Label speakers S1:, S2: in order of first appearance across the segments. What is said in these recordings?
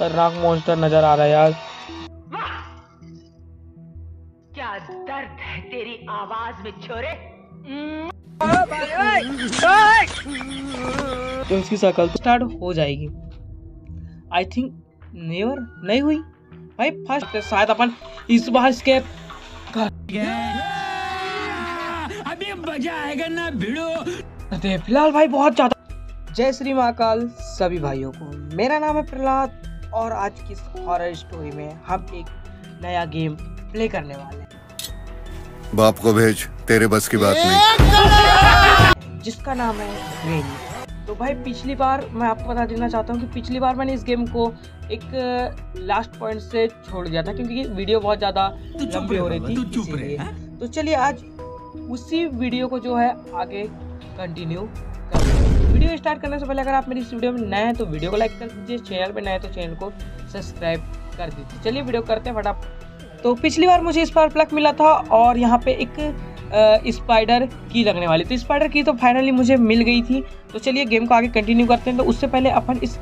S1: खतरनाक मॉन्स्टर नजर आ रहा है यार क्या दर्द है तेरी आवाज में छोरे तो इसकी शकल तो स्टार्ट हो जाएगी आई थिंक नेवर नहीं हुई भाई फर्स्ट शायद अपन इस बार इसके अभी मजा आएगा ना भिड़ो अरे फिलहाल भाई बहुत ज्यादा जय श्री महाकाल सभी भाइयों को मेरा नाम है प्रहलाद और आज की हॉरर स्टोरी में हम एक नया गेम प्ले करने वाले हैं बाप को भेज तेरे बस की बात नहीं जिसका नाम है ग्रेनी तो भाई पिछली बार मैं आपको बता देना चाहता हूँ कि पिछली बार मैंने इस गेम को एक लास्ट पॉइंट से छोड़ दिया था क्योंकि वीडियो बहुत ज़्यादा लंबी हो रही थी तो चलिए आज उसी वीडियो को जो है आगे कंटिन्यू वीडियो स्टार्ट करने से पहले अगर आप मेरी इस वीडियो में नए हैं तो वीडियो को लाइक कर दीजिए चैनल पर नए तो चैनल को सब्सक्राइब कर दीजिए चलिए वीडियो करते हैं फटाफट तो पिछली बार मुझे इस पर प्लग मिला था और यहाँ पे एक स्पाइडर की लगने वाली तो स्पाइडर की तो फाइनली मुझे मिल गई थी तो चलिए गेम को आगे कंटिन्यू करते हैं तो उससे पहले अपन इस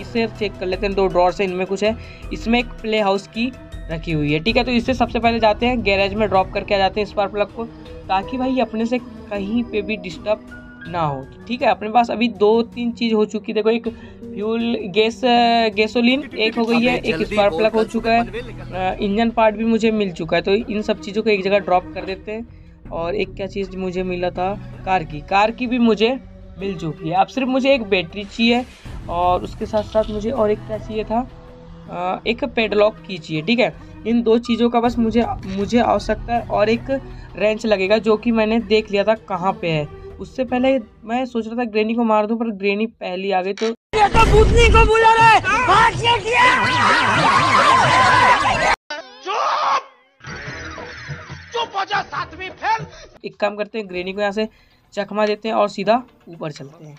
S1: इसे चेक कर लेते हैं दो ड्रॉर से इनमें कुछ है इसमें एक प्ले हाउस की रखी हुई है ठीक है तो इससे सबसे पहले जाते हैं गैरेज में ड्रॉप करके आ जाते हैं स्पार्क प्लग को ताकि भाई अपने से कहीं पे भी डिस्टर्ब ना हो तो ठीक है अपने पास अभी दो तीन चीज़ हो चुकी देखो एक फ्यूल गैस गैसोलीन एक हो गई है एक स्पार्क प्लग हो चुका है इंजन पार्ट भी मुझे मिल चुका है तो इन सब चीज़ों को एक जगह ड्रॉप कर देते हैं और एक क्या चीज़ मुझे मिला था कार की कार की भी मुझे मिल चुकी है अब सिर्फ मुझे एक बैटरी चाहिए और उसके साथ साथ मुझे और एक क्या चाहिए था एक पेडलॉक की चाहिए ठीक है इन दो चीज़ों का बस मुझे मुझे आवश्यकता है और एक रेंच लगेगा जो कि मैंने देख लिया था कहाँ पे है उससे पहले मैं सोच रहा था ग्रेनी को मार दूं पर ग्रेनी पहली आ गई तो तो भूतनी को बुला रहा है एक काम करते हैं ग्रेनी को यहाँ से चकमा देते हैं और सीधा ऊपर चलते हैं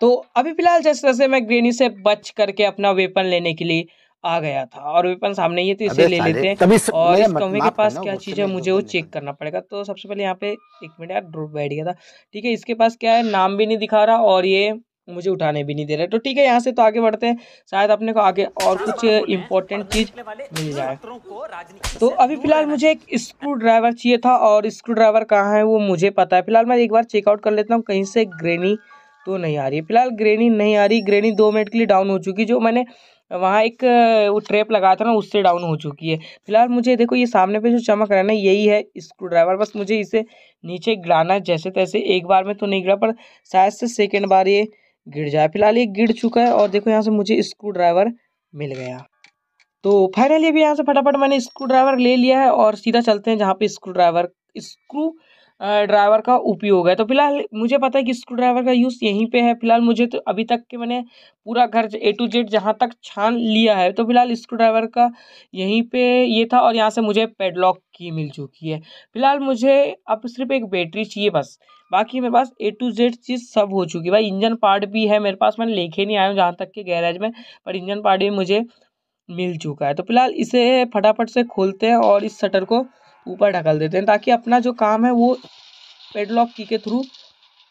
S1: तो अभी फिलहाल जैसे जैसे मैं ग्रेनी से बच करके अपना वेपन लेने के लिए आ गया था और वेपन सामने ही है तो इसे ले लेते हैं और इस कौवे के पास क्या चीज़ है मुझे वो चेक करना पड़ेगा तो सबसे पहले यहाँ पे एक मिनट यार ड्रॉप बैठ गया था ठीक है इसके पास क्या है नाम भी नहीं दिखा रहा और ये मुझे उठाने भी नहीं दे रहा तो ठीक है यहाँ से तो आगे बढ़ते हैं शायद अपने को आगे और कुछ इम्पोर्टेंट चीज़ मिल जाए तो अभी फिलहाल मुझे एक स्क्रू ड्राइवर चाहिए था और स्क्रू ड्राइवर कहाँ है वो मुझे पता है फिलहाल मैं एक बार चेकआउट कर लेता हूँ कहीं से ग्रेनी तो नहीं आ रही है फिलहाल ग्रेनी नहीं आ रही ग्रेनी दो मिनट के लिए डाउन हो चुकी जो मैंने वहाँ एक वो ट्रैप लगाया था ना उससे डाउन हो चुकी है फिलहाल मुझे देखो ये सामने पे जो चमक रहा है ना यही है स्क्रू ड्राइवर बस मुझे इसे नीचे गिराना जैसे तैसे एक बार में तो नहीं गिरा पर शायद से सेकेंड बार ये गिर जाए फिलहाल ये गिर चुका है और देखो यहाँ से मुझे स्क्रू ड्राइवर मिल गया तो फाइनली अभी यहाँ से फटाफट मैंने स्क्रू ड्राइवर ले लिया है और सीधा चलते हैं जहाँ पे स्क्रू ड्राइवर स्क्रू ड्राइवर का उपयोग है तो फिलहाल मुझे पता है कि स्क्रू ड्राइवर का यूज़ यहीं पे है फिलहाल मुझे तो अभी तक के मैंने पूरा घर ए टू जेड जहाँ तक छान लिया है तो फिलहाल स्क्रू ड्राइवर का यहीं पे ये था और यहाँ से मुझे पेडलॉक की मिल चुकी है फिलहाल मुझे अब सिर्फ एक बैटरी चाहिए बस बाकी मेरे पास ए टू जेड चीज़ सब हो चुकी है भाई इंजन पार्ट भी है मेरे पास मैंने लेके नहीं आया हूँ जहाँ तक के गैरेज में पर इंजन पार्ट भी मुझे मिल चुका है तो फिलहाल इसे फटाफट से खोलते हैं और इस शटर को ऊपर ढकल देते हैं ताकि अपना जो काम है वो पेडलॉक की के थ्रू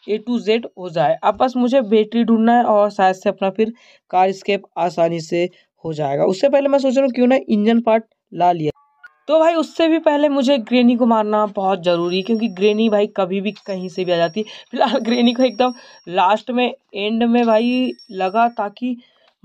S1: ए टू जेड हो जाए अब बस मुझे बैटरी ढूंढना है और शायद से अपना फिर कार स्केप आसानी से हो जाएगा उससे पहले मैं सोच रहा हूँ क्यों ना इंजन पार्ट ला लिया तो भाई उससे भी पहले मुझे ग्रेनी को मारना बहुत ज़रूरी है क्योंकि ग्रेनी भाई कभी भी कहीं से भी आ जाती है फिलहाल ग्रेनी को एकदम लास्ट में एंड में भाई लगा ताकि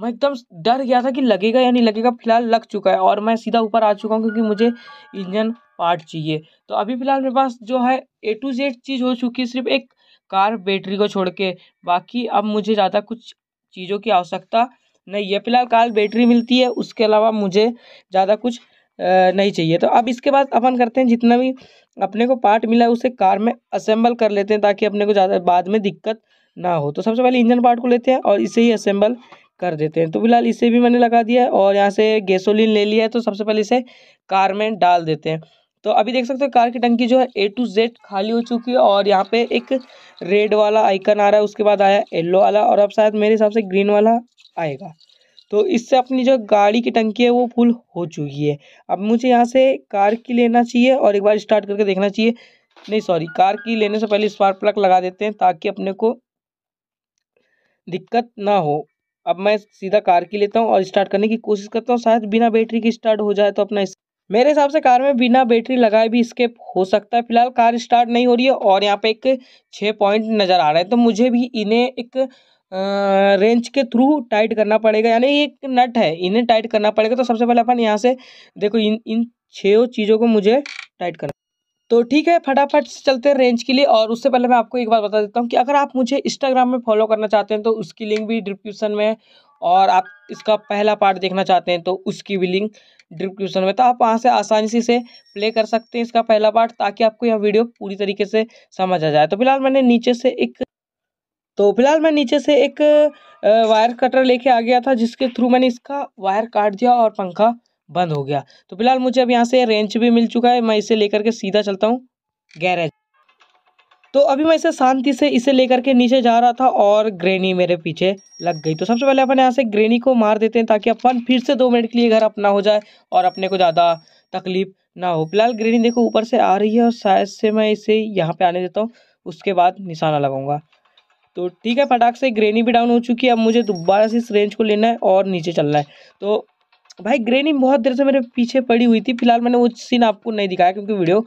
S1: मैं एकदम डर गया था कि लगेगा या नहीं लगेगा फिलहाल लग चुका है और मैं सीधा ऊपर आ चुका हूँ क्योंकि मुझे इंजन पार्ट चाहिए तो अभी फ़िलहाल मेरे पास जो है ए टू जेड चीज़ हो चुकी है सिर्फ एक कार बैटरी को छोड़ के बाकी अब मुझे ज़्यादा कुछ चीज़ों की आवश्यकता नहीं है फिलहाल कार बैटरी मिलती है उसके अलावा मुझे ज़्यादा कुछ नहीं चाहिए तो अब इसके बाद अपन करते हैं जितना भी अपने को पार्ट मिला है उसे कार में असेंबल कर लेते हैं ताकि अपने को ज़्यादा बाद में दिक्कत ना हो तो सबसे पहले इंजन पार्ट को लेते हैं और इसे ही असेंबल कर देते हैं तो फिलहाल इसे भी मैंने लगा दिया है और यहाँ से गैसोलीन ले लिया है तो सबसे पहले इसे कार में डाल देते हैं तो अभी देख सकते हो कार की टंकी जो है ए टू जेड खाली हो चुकी है और यहाँ पे एक रेड वाला आइकन आ रहा है उसके बाद आया येल्लो वाला और अब शायद मेरे हिसाब से ग्रीन वाला आएगा तो इससे अपनी जो गाड़ी की टंकी है वो फुल हो चुकी है अब मुझे यहाँ से कार की लेना चाहिए और एक बार स्टार्ट करके देखना चाहिए नहीं सॉरी कार की लेने से पहले स्पार्क प्लग लगा देते हैं ताकि अपने को दिक्कत ना हो अब मैं सीधा कार की लेता हूँ और स्टार्ट करने की कोशिश करता हूँ शायद बिना बैटरी की स्टार्ट हो जाए तो अपना मेरे हिसाब से कार में बिना बैटरी लगाए भी स्केप हो सकता है फिलहाल कार स्टार्ट नहीं हो रही है और यहाँ पे एक छः पॉइंट नज़र आ रहे हैं तो मुझे भी इन्हें एक रेंज के थ्रू टाइट करना पड़ेगा यानी एक नट है इन्हें टाइट करना पड़ेगा तो सबसे पहले अपन यहाँ से देखो इन इन छः चीज़ों को मुझे टाइट करना तो ठीक है फटाफट से चलते हैं रेंज के लिए और उससे पहले मैं आपको एक बार बता देता हूँ कि अगर आप मुझे इंस्टाग्राम में फॉलो करना चाहते हैं तो उसकी लिंक भी डिस्क्रिप्शन में है और आप इसका पहला पार्ट देखना चाहते हैं तो उसकी भी लिंक डिस्क्रिप्शन में तो आप वहाँ से आसानी से इसे प्ले कर सकते हैं इसका पहला पार्ट ताकि आपको यह वीडियो पूरी तरीके से समझ आ जाए तो फिलहाल मैंने नीचे से एक तो फिलहाल मैं नीचे से एक वायर कटर लेके आ गया था जिसके थ्रू मैंने इसका वायर काट दिया और पंखा बंद हो गया तो फिलहाल मुझे अब यहाँ से रेंच भी मिल चुका है मैं इसे लेकर के सीधा चलता हूँ गैरेज तो अभी मैं इसे शांति से इसे लेकर के नीचे जा रहा था और ग्रेनी मेरे पीछे लग गई तो सबसे पहले अपन यहाँ से ग्रेनी को मार देते हैं ताकि अपन फिर से दो मिनट के लिए घर अपना हो जाए और अपने को ज़्यादा तकलीफ ना हो फिलहाल ग्रेनी देखो ऊपर से आ रही है और शायद से मैं इसे यहाँ पर आने देता हूँ उसके बाद निशाना लगाऊंगा तो ठीक है फटाक से ग्रेनी भी डाउन हो चुकी है अब मुझे दोबारा से इस रेंज को लेना है और नीचे चलना है तो तो भाई ग्रेनिंग बहुत देर से मेरे पीछे पड़ी हुई थी फिलहाल मैंने वो सीन आपको नहीं दिखाया क्योंकि वीडियो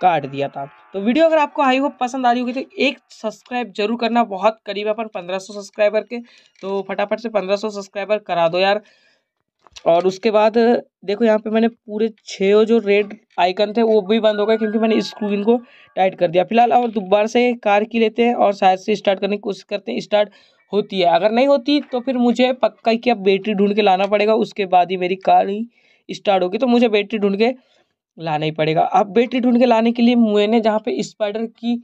S1: काट दिया था तो वीडियो अगर आपको आई हो पसंद आ रही होगी तो एक सब्सक्राइब जरूर करना बहुत करीब अपन पंद्रह सौ सब्सक्राइबर के तो फटाफट से पंद्रह सौ सब्सक्राइबर करा दो यार और उसके बाद देखो यहाँ पे मैंने पूरे छः जो रेड आइकन थे वो भी बंद हो गए क्योंकि मैंने स्क्रीन को टाइट कर दिया फिलहाल और दोबारा से कार की लेते हैं और शायद से स्टार्ट करने की कोशिश करते हैं स्टार्ट होती है अगर नहीं होती तो फिर मुझे पक्का कि अब बैटरी ढूंढ के लाना पड़ेगा उसके बाद ही मेरी कार ही स्टार्ट होगी तो मुझे बैटरी ढूंढ के लाना ही पड़ेगा अब बैटरी ढूंढ के लाने के लिए मैंने जहाँ पे स्पाइडर की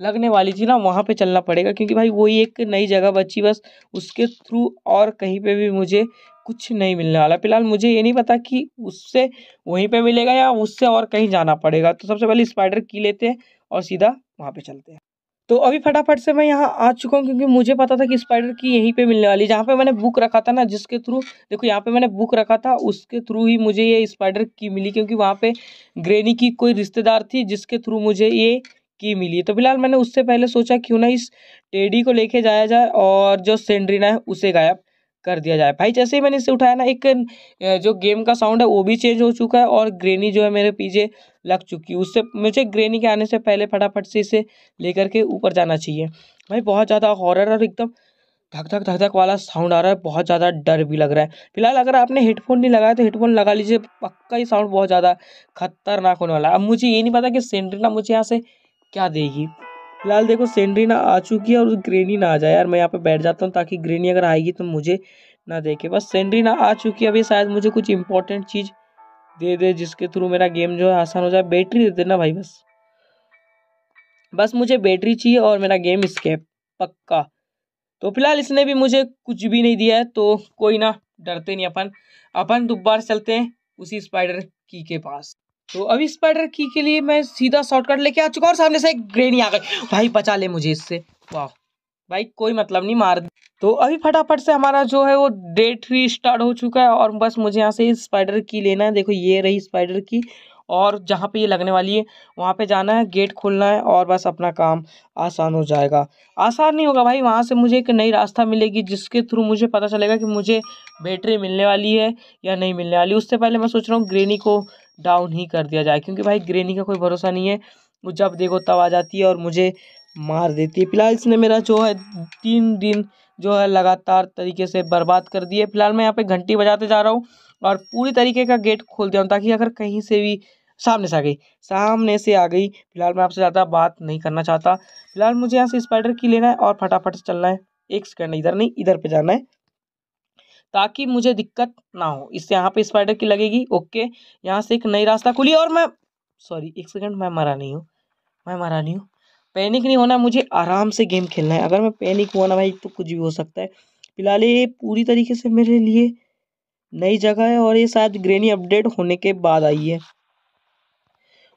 S1: लगने वाली थी ना वहाँ पे चलना पड़ेगा क्योंकि भाई वही एक नई जगह बची बस उसके थ्रू और कहीं पे भी मुझे कुछ नहीं मिलने वाला फिलहाल मुझे ये नहीं पता कि उससे वहीं पे मिलेगा या उससे और कहीं जाना पड़ेगा तो सबसे पहले स्पाइडर की लेते हैं और सीधा वहाँ पर चलते हैं तो अभी फटाफट से मैं यहाँ आ चुका हूँ क्योंकि मुझे पता था कि स्पाइडर की यहीं पे मिलने वाली जहाँ पे मैंने बुक रखा था ना जिसके थ्रू देखो यहाँ पे मैंने बुक रखा था उसके थ्रू ही मुझे ये स्पाइडर की मिली क्योंकि वहाँ पे ग्रेनी की कोई रिश्तेदार थी जिसके थ्रू मुझे ये की मिली तो फिलहाल मैंने उससे पहले सोचा क्यों ना इस टेडी को लेके जाया जाए और जो सेंड्रीना है उसे गायब कर दिया जाए भाई जैसे ही मैंने इसे उठाया ना एक जो गेम का साउंड है वो भी चेंज हो चुका है और ग्रेनी जो है मेरे पीछे लग चुकी है उससे मुझे ग्रेनी के आने से पहले फटाफट से इसे लेकर के ऊपर जाना चाहिए भाई बहुत ज़्यादा हॉरर और एकदम धक धक धक धक वाला साउंड आ रहा है बहुत ज़्यादा डर भी लग रहा है फिलहाल अगर आपने हेडफोन नहीं लगाया तो हेडफोन लगा लीजिए पक्का ही साउंड बहुत ज़्यादा खतरनाक होने वाला है अब मुझे ये नहीं पता कि सेंट्री ना मुझे यहाँ से क्या देगी फिलहाल देखो सेंड्री ना आ चुकी है और ग्रेनी ना आ जाए यार मैं यहाँ पे बैठ जाता हूँ ताकि ग्रेनी अगर आएगी तो मुझे ना देखे बस सेंड्री ना आ चुकी है अभी शायद मुझे कुछ इंपॉर्टेंट चीज़ दे दे जिसके थ्रू मेरा गेम जो है आसान हो जाए बैटरी दे देना भाई बस बस मुझे बैटरी चाहिए और मेरा गेम स्केप पक्का तो फिलहाल इसने भी मुझे कुछ भी नहीं दिया है तो कोई ना डरते नहीं अपन अपन दोबारा चलते हैं उसी स्पाइडर की के पास तो अभी स्पाइडर की के लिए मैं सीधा शॉर्टकट लेके आ चुका और सामने से एक ग्रेनी आ गई भाई बचा ले मुझे इससे वाह भाई कोई मतलब नहीं मार तो अभी फटाफट से हमारा जो है वो डे थ्री स्टार्ट हो चुका है और बस मुझे यहाँ से स्पाइडर की लेना है देखो ये रही स्पाइडर की और जहाँ पे ये लगने वाली है वहाँ पे जाना है गेट खोलना है और बस अपना काम आसान हो जाएगा आसान नहीं होगा भाई वहाँ से मुझे एक नई रास्ता मिलेगी जिसके थ्रू मुझे पता चलेगा कि मुझे बैटरी मिलने वाली है या नहीं मिलने वाली उससे पहले मैं सोच रहा हूँ ग्रेनी को डाउन ही कर दिया जाए क्योंकि भाई ग्रेनी का कोई भरोसा नहीं है वो जब देखो तब आ जाती है और मुझे मार देती है फिलहाल इसने मेरा जो है तीन दिन जो है लगातार तरीके से बर्बाद कर दिए फिलहाल मैं यहाँ पे घंटी बजाते जा रहा हूँ और पूरी तरीके का गेट खोल दिया हूँ ताकि अगर कहीं से भी सामने से आ गई सामने से आ गई फिलहाल मैं आपसे ज़्यादा बात नहीं करना चाहता फिलहाल मुझे यहाँ से स्पाइडर की लेना है और फटाफट से चलना है एक सेकेंड इधर नहीं इधर पर जाना है ताकि मुझे दिक्कत ना हो इससे यहाँ पे स्पाइडर की लगेगी ओके यहाँ से एक नई रास्ता खुली और मैं सॉरी एक सेकंड मैं मरा नहीं हूँ मैं मरा नहीं हूँ पैनिक नहीं होना मुझे आराम से गेम खेलना है अगर मैं पैनिक हुआ ना भाई तो कुछ भी हो सकता है फिलहाल ये पूरी तरीके से मेरे लिए नई जगह है और ये शायद ग्रेनी अपडेट होने के बाद आई है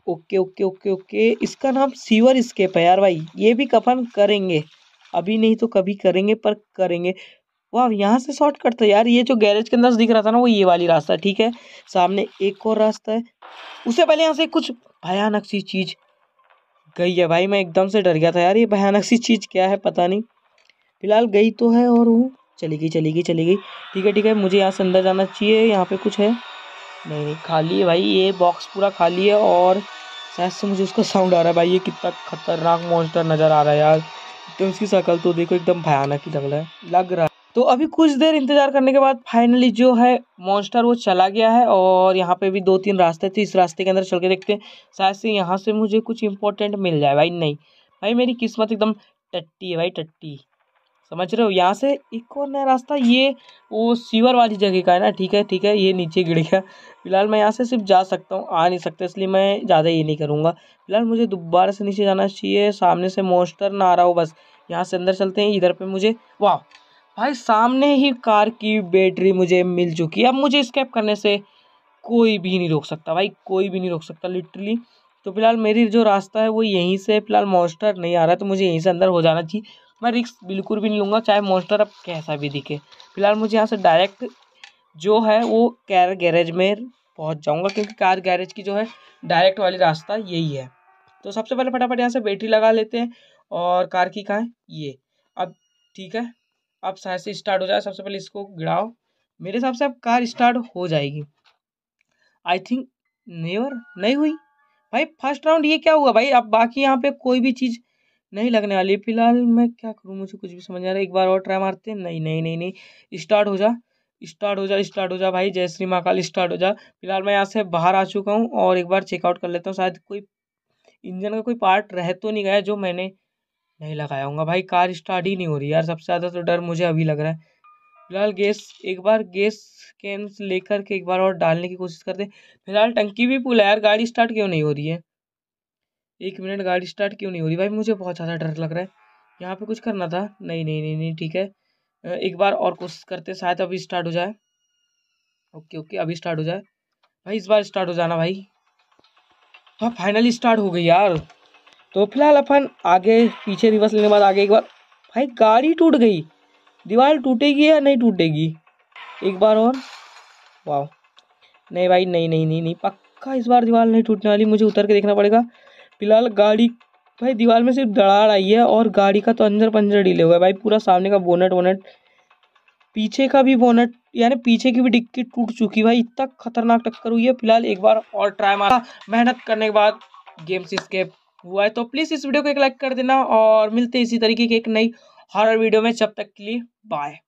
S1: ओके ओके ओके ओके इसका नाम सीवर स्केप है यार भाई ये भी कफन करेंगे अभी नहीं तो कभी करेंगे पर करेंगे वाह यहाँ से शॉर्टकट था यार ये जो गैरेज के अंदर से दिख रहा था ना वो ये वाली रास्ता है ठीक है सामने एक और रास्ता है उससे पहले यहाँ से कुछ भयानक सी चीज़ गई है भाई मैं एकदम से डर गया था यार ये भयानक सी चीज़ क्या है पता नहीं फिलहाल गई तो है और वो चली गई चली गई चली गई ठीक है ठीक है मुझे यहाँ से अंदर जाना चाहिए यहाँ पे कुछ है नहीं नहीं खाली है भाई ये बॉक्स पूरा खाली है और शायद से मुझे उसका साउंड आ रहा है भाई ये कितना खतरनाक मॉन्स्टर नज़र आ रहा है यार तो उसकी शकल तो देखो एकदम भयानक ही लग रहा है लग रहा है तो अभी कुछ देर इंतज़ार करने के बाद फाइनली जो है मॉन्स्टर वो चला गया है और यहाँ पे भी दो तीन रास्ते थे इस रास्ते के अंदर चल के देखते हैं शायद से यहाँ से मुझे कुछ इंपॉर्टेंट मिल जाए भाई नहीं भाई मेरी किस्मत एकदम टट्टी है भाई टट्टी समझ रहे हो यहाँ से एक और नया रास्ता ये वो सीवर वाली जगह का है ना ठीक है ठीक है ये नीचे गिर गया फिलहाल मैं यहाँ से सिर्फ जा सकता हूँ आ नहीं सकता इसलिए मैं ज़्यादा ये नहीं करूँगा फिलहाल मुझे दोबारा से नीचे जाना चाहिए सामने से मोस्टर ना आ रहा हो बस यहाँ से अंदर चलते हैं इधर पे मुझे वाह भाई सामने ही कार की बैटरी मुझे मिल चुकी है अब मुझे स्कैप करने से कोई भी नहीं रोक सकता भाई कोई भी नहीं रोक सकता लिटरली तो फिलहाल मेरी जो रास्ता है वो यहीं से फिलहाल मॉन्स्टर नहीं आ रहा तो मुझे यहीं से अंदर हो जाना चाहिए मैं रिक्स बिल्कुल भी नहीं लूँगा चाहे मॉन्स्टर अब कैसा भी दिखे फिलहाल मुझे यहाँ से डायरेक्ट जो है वो कैर गैरेज में पहुँच जाऊँगा क्योंकि कार गैरेज की जो है डायरेक्ट वाली रास्ता यही है तो सबसे पहले फटाफट यहाँ से बैटरी लगा लेते हैं और कार की कहाँ ये अब ठीक है आप शायद से स्टार्ट हो जाए सबसे पहले इसको गिराओ मेरे हिसाब से अब कार स्टार्ट हो जाएगी आई थिंक नेवर नहीं हुई भाई फर्स्ट राउंड ये क्या हुआ भाई अब बाकी यहाँ पे कोई भी चीज़ नहीं लगने वाली फिलहाल मैं क्या करूँ मुझे कुछ भी समझ नहीं आ रहा एक बार और ट्राई मारते नहीं नहीं नहीं नहीं स्टार्ट हो जा स्टार्ट हो जा स्टार्ट हो जा भाई जय श्री महाकाल स्टार्ट हो जा फिलहाल मैं यहाँ से बाहर आ चुका हूँ और एक बार चेकआउट कर लेता हूँ शायद कोई इंजन का कोई पार्ट रह तो नहीं गया जो मैंने नहीं लगाया भाई कार स्टार्ट ही नहीं हो रही यार सबसे ज़्यादा तो डर मुझे अभी लग रहा है फिलहाल गैस एक बार गैस कैन लेकर के एक बार और डालने की कोशिश करते फिलहाल टंकी भी फुल है यार गाड़ी स्टार्ट क्यों नहीं हो रही है एक मिनट गाड़ी स्टार्ट क्यों नहीं हो रही भाई मुझे बहुत ज़्यादा डर लग रहा है यहाँ पे कुछ करना था नहीं नहीं नहीं नहीं ठीक है एक बार और कोशिश करते शायद अभी स्टार्ट हो जाए ओके ओके अभी स्टार्ट हो जाए भाई इस बार स्टार्ट हो जाना भाई हाँ फाइनली स्टार्ट हो गई यार तो फिलहाल अपन आगे पीछे रिवर्स लेने के बाद आगे एक बार भाई गाड़ी टूट गई दीवार टूटेगी या नहीं टूटेगी एक बार और वाह नहीं भाई नहीं नहीं नहीं नहीं पक्का इस बार दीवार नहीं टूटने वाली मुझे उतर के देखना पड़ेगा फिलहाल गाड़ी भाई दीवार में सिर्फ दड़ाड़ आई है और गाड़ी का तो अंजर पंजर डीले हुआ है भाई पूरा सामने का बोनट वोनट पीछे का भी बोनट यानी पीछे की भी डिक्की टूट चुकी भाई इतना खतरनाक टक्कर हुई है फिलहाल एक बार और ट्राई मारा मेहनत करने के बाद गेम से स्केप हुआ है तो प्लीज़ इस वीडियो को एक लाइक कर देना और मिलते इसी तरीके की एक नई हॉरर वीडियो में जब तक के लिए बाय